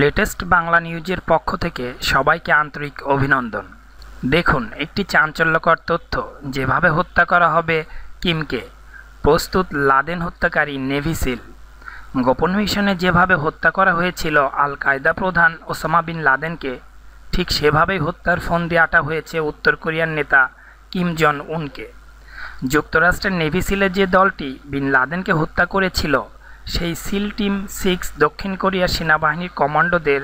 latest Bangla নিউজের পক্ষ থেকে সবাইকে আন্তরিক অভিনন্দন দেখুন একটি চাঞ্চল্যকর তথ্য যেভাবে হত্যা করা হবে কিমকে প্রস্তুত লাদেন হত্যাকারী নেভিসিল গোপন মিশনে যেভাবে হত্যা করা হয়েছিল আল কায়দা প্রধান ওসামা বিন লাদেনকে ঠিক সেভাবেই হত্যার ফোন দিয়ে আটা হয়েছে উত্তর কোরিয়ার নেতা কিম জন উনকে যুক্তরাষ্ট্রের সিলের যে দলটি বিন লাদেনকে হত্যা করেছিল সেই সিল টিম সিক্স দক্ষিণ কোরিয়ার সেনাবাহিনীর কমান্ডোদের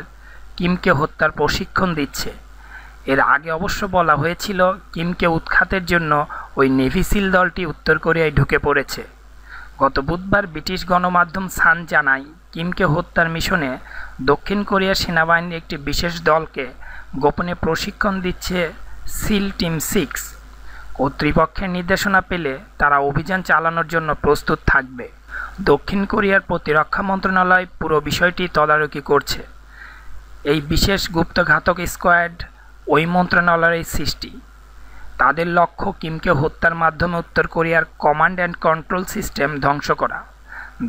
কিমকে হত্যার প্রশিক্ষণ দিচ্ছে এর আগে অবশ্য বলা হয়েছিল কিমকে উৎখাতের জন্য ওই নেভি সিল দলটি উত্তর কোরিয়ায় ঢুকে পড়েছে গত বুধবার ব্রিটিশ গণমাধ্যম সান জানায় কিমকে হত্যার মিশনে দক্ষিণ কোরিয়ার সেনাবাহিনীর একটি বিশেষ দলকে গোপনে প্রশিক্ষণ দিচ্ছে সিল টিম সিক্স কর্তৃপক্ষের নির্দেশনা পেলে তারা অভিযান চালানোর জন্য প্রস্তুত থাকবে দক্ষিণ কোরিয়ার প্রতিরক্ষা মন্ত্রণালয় পুরো বিষয়টি তদারকি করছে এই বিশেষ গুপ্ত ঘাতক স্কোয়াড ওই মন্ত্রণালয়ের সৃষ্টি তাদের লক্ষ্য কিমকে হত্যার মাধ্যমে উত্তর কোরিয়ার কমান্ড অ্যান্ড কন্ট্রোল সিস্টেম ধ্বংস করা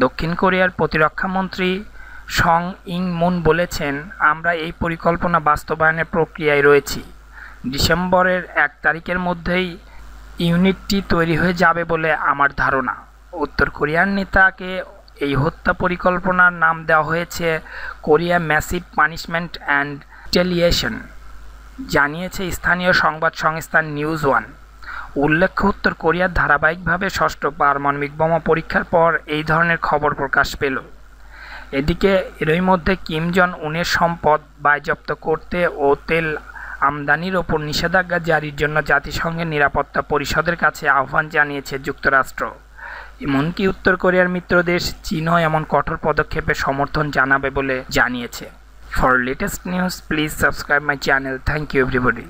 দক্ষিণ কোরিয়ার প্রতিরক্ষামন্ত্রী সং ইং মুন বলেছেন আমরা এই পরিকল্পনা বাস্তবায়নের প্রক্রিয়ায় রয়েছি ডিসেম্বরের এক তারিখের মধ্যেই ইউনিটটি তৈরি হয়ে যাবে বলে আমার ধারণা উত্তর কোরিয়ার নেতাকে এই হত্যা পরিকল্পনার নাম দেওয়া হয়েছে Korea massive punishment and retaliation জানিয়েছে স্থানীয় সংবাদ সংস্থা নিউজ ওয়ান উল্লেখ্য উত্তর কোরিয়ার ধারাবাহিকভাবে ষষ্ঠ পারমাণবিক বোমা পরীক্ষার পর এই ধরনের খবর প্রকাশ পেল এদিকে এরই মধ্যে কিমজন উনের সম্পদ বাজেয়াপ্ত করতে ও তেল আমদানির ওপর নিষেধাজ্ঞা জারির জন্য জাতিসংঘের নিরাপত্তা পরিষদের কাছে আহ্বান জানিয়েছে যুক্তরাষ্ট্র এমনকি উত্তর কোরিয়ার মিত্র দেশ চীনও এমন কঠোর পদক্ষেপে সমর্থন জানাবে বলে জানিয়েছে for latest news please subscribe my channel thank you everybody